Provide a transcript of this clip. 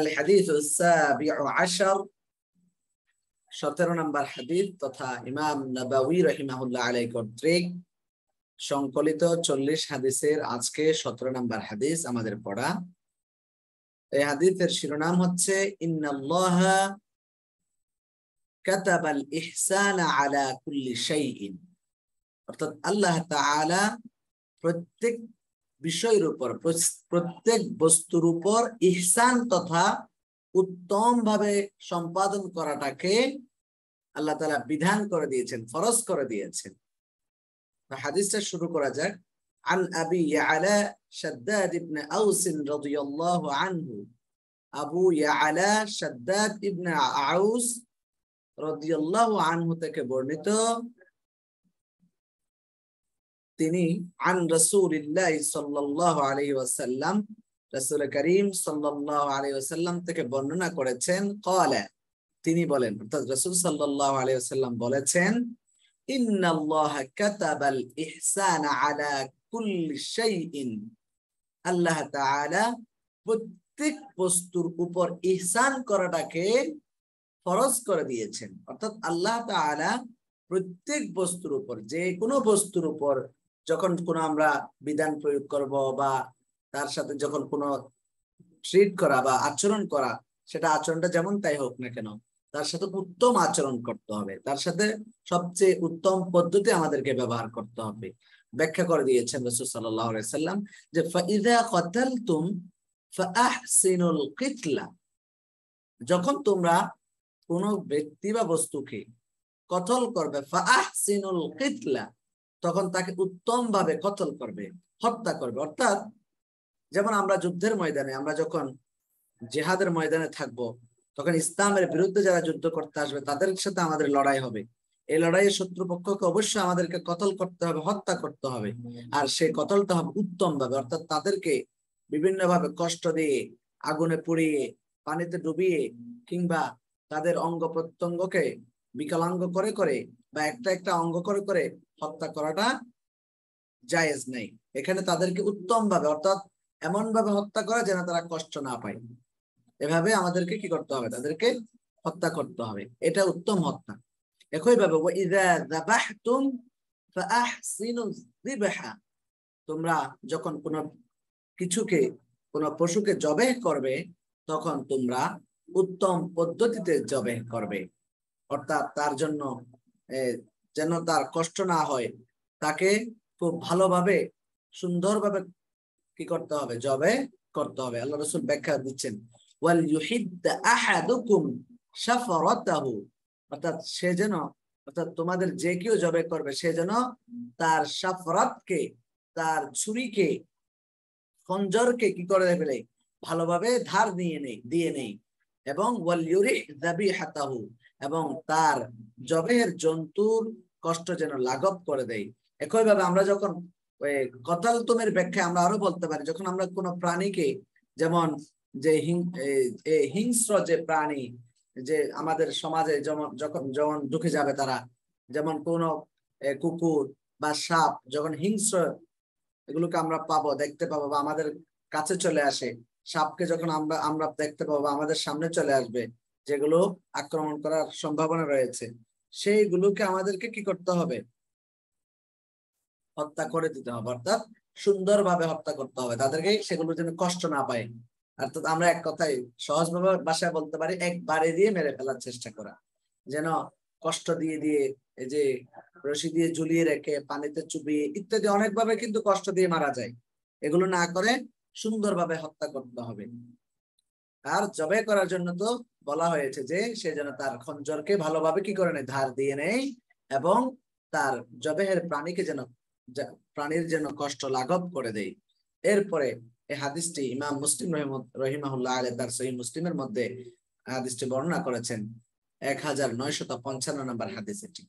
الحديث السابع عشر সতেরো নম্বর হাদিস তথা ইমাম নবাউই রহিমাহুল্লাহ আলাই কর্তৃক সংকলিত চল্লিশ হাদিসের আজকে সতেরো নম্বর হাদিস আমাদের পড়া এই হাদিসের শিরোনাম হচ্ছে ইন্নাল্লাহ كتب ইহসান على كل شيء অর্থাৎ আল্লাহ তাআলা প্রত্যেক বিষয়ের উপর প্রত্যেক বস্তুর উপর ইহসান তথা উত্তম ভাবে সম্পাদন করাটাকে আল্লাহ তালা বিধান করে দিয়েছেন ফরজ করে দিয়েছেন হাদিসটা শুরু করা যাক عن أبي يعلى شداد بن أوس رضي الله عنه أبو يعلى شداد بن أعوس رضي الله عنه تكبرنته তিনি আন রসুলিল্লাহ সাল্লাহ আলী ওয়াসাল্লাম রসুল করিম সাল্লাহ আলী ওয়াসাল্লাম থেকে বর্ণনা করেছেন কলে তিনি বলেন অর্থাৎ রসুল সাল্লাহ আলী ওয়াসাল্লাম বলেছেন ইন্নাল্লাহ কাতাবাল ইহসান আলা কুল্লি শাইইন আল্লাহ তাআলা প্রত্যেক বস্তুর উপর ইহসান করাটাকে ফরজ করে দিয়েছেন অর্থাৎ আল্লাহ তাআলা প্রত্যেক বস্তুর উপর যে কোনো বস্তুর উপর যখন কোনো আমরা বিধান প্রয়োগ করব বা তার সাথে যখন কোনো ট্রিট করা বা আচরণ করা সেটা আচরণটা যেমন তাই হোক না কেন তার সাথে উত্তম আচরণ করতে হবে তার সাথে সবচেয়ে উত্তম পদ্ধতি আমাদেরকে ব্যবহার করতে হবে ব্যাখ্যা করে দিয়েছেন রসুল সাল্লাম যে যখন তোমরা কোনো ব্যক্তি বা বস্তুকে কথল করবে কিতলা তখন তাকে উত্তম ভাবে কতল করবে হত্যা করবে অর্থাৎ যেমন আমরা যুদ্ধের ময়দানে আমরা যখন জেহাদের ময়দানে থাকব তখন ইসলামের বিরুদ্ধে যারা যুদ্ধ করতে আসবে তাদের সাথে আমাদের লড়াই হবে এই লড়াইয়ে শত্রুপক্ষকে অবশ্যই আমাদেরকে কতল করতে হবে হত্যা করতে হবে আর সেই কতলটা হবে উত্তম ভাবে অর্থাৎ তাদেরকে বিভিন্ন ভাবে কষ্ট দিয়ে আগুনে পুড়িয়ে পানিতে ডুবিয়ে কিংবা তাদের অঙ্গ প্রত্যঙ্গকে বিকলাঙ্গ করে করে বা একটা একটা অঙ্গ করে করে হত্যা করাটা জায়েজ নাই এখানে তাদেরকে উত্তম ভাবে অর্থাৎ এমন ভাবে হত্যা করা যেন তারা কষ্ট না পায় এভাবে আমাদেরকে কি করতে হবে তাদেরকে হত্যা করতে হবে এটা উত্তম হত্যা একই ভাবে তোমরা যখন কোনো কিছুকে কোনো পশুকে জবেহ করবে তখন তোমরা উত্তম পদ্ধতিতে জবেহ করবে অর্থাৎ তার জন্য যেন তার কষ্ট না হয় তাকে খুব ভালোভাবে সুন্দরভাবে কি করতে হবে জবে করতে হবে আল্লাহ রসুল ব্যাখ্যা দিচ্ছেন ওয়াল ইউহিদ আহাদুকুম অর্থাৎ সে যেন অর্থাৎ তোমাদের যে কেউ জবে করবে সে যেন তার সাফরাতকে তার ছুরিকে খঞ্জরকে কি করে ফেলে ভালোভাবে ধার নিয়ে নেই দিয়ে নেই এবং হাতাহু এবং তার জবের জন্তুর কষ্ট যেন লাঘব করে দেয় একইভাবে আমরা যখন কতালতুমের ব্যাখ্যা আমরা আরো বলতে পারি যখন আমরা কোনো প্রাণীকে যেমন যে হিংস্র যে প্রাণী যে আমাদের সমাজে যেমন যখন যেমন ঢুকে যাবে তারা যেমন কোন কুকুর বা সাপ যখন হিংস্র এগুলোকে আমরা পাবো দেখতে পাবো বা আমাদের কাছে চলে আসে সাপকে যখন আমরা আমরা দেখতে পাবো আমাদের সামনে চলে আসবে যেগুলো আক্রমণ করার সম্ভাবনা রয়েছে সেইগুলোকে আমাদেরকে কি করতে হবে হত্যা করে দিতে হবে অর্থাৎ সুন্দরভাবে হত্যা করতে হবে তাদেরকে সেগুলো যেন কষ্ট না পায় অর্থাৎ আমরা এক কথায় সহজভাবে ভাষায় বলতে পারি একবারে দিয়ে মেরে ফেলার চেষ্টা করা যেন কষ্ট দিয়ে দিয়ে এই যে রশি দিয়ে ঝুলিয়ে রেখে পানিতে চুবিয়ে ইত্যাদি অনেকভাবে কিন্তু কষ্ট দিয়ে মারা যায় এগুলো না করে সুন্দরভাবে হত্যা করতে হবে আর জবে করার জন্য তো বলা হয়েছে যে সে যেন তার খঞ্জরকে ভালোভাবে কি করে নেয় ধার দিয়ে নেয় এবং তার জবেহের প্রাণীকে যেন প্রাণীর যেন কষ্ট লাঘব করে দেয় এরপরে এই হাদিসটি ইমাম মুসলিম রহিমাহুল্লাহ আলে তার সহি মুসলিমের মধ্যে হাদিসটি বর্ণনা করেছেন এক হাজার নয়শত পঞ্চান্ন নম্বর হাদিস এটি